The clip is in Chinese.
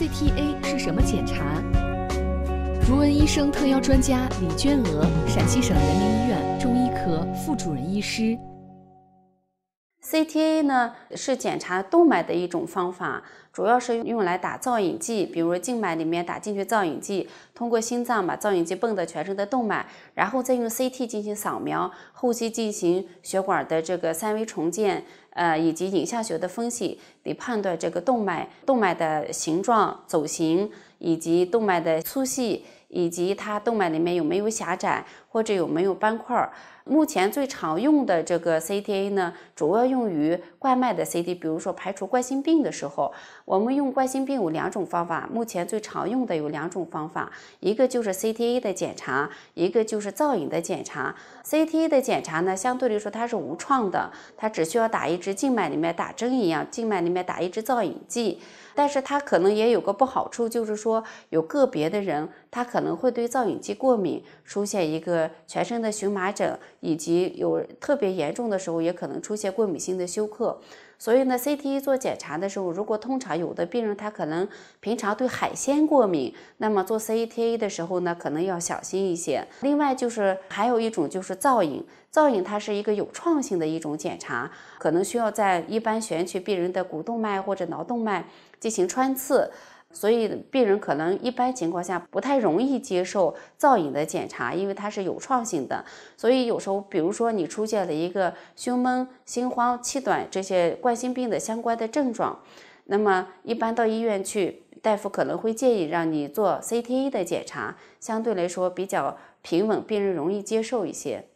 CTA 是什么检查？如闻医生特邀专家李娟娥，陕西省人民医院中医科副主任医师。CTA 呢是检查动脉的一种方法，主要是用来打造影剂，比如静脉里面打进去造影剂，通过心脏把造影剂泵到全身的动脉，然后再用 CT 进行扫描，后期进行血管的这个三维重建，呃，以及影像学的分析，来判断这个动脉动脉的形状、走形，以及动脉的粗细，以及它动脉里面有没有狭窄或者有没有斑块。目前最常用的这个 CTA 呢，主要用于冠脉的 CT，比如说排除冠心病的时候，我们用冠心病有两种方法，目前最常用的有两种方法，一个就是 CTA 的检查，一个就是造影的检查。CTA 的检查呢，相对来说它是无创的，它只需要打一支静脉里面打针一样，静脉里面打一支造影剂，但是它可能也有个不好处，就是说有个别的人他可能会对造影剂过敏，出现一个全身的荨麻疹。以及有特别严重的时候，也可能出现过敏性的休克。所以呢 c t 做检查的时候，如果通常有的病人他可能平常对海鲜过敏，那么做 CTA 的时候呢，可能要小心一些。另外就是还有一种就是造影，造影它是一个有创性的一种检查，可能需要在一般选取病人的股动脉或者脑动脉进行穿刺。所以，病人可能一般情况下不太容易接受造影的检查，因为它是有创性的。所以，有时候，比如说你出现了一个胸闷、心慌、气短这些冠心病的相关的症状，那么一般到医院去，大夫可能会建议让你做 CTA 的检查，相对来说比较平稳，病人容易接受一些。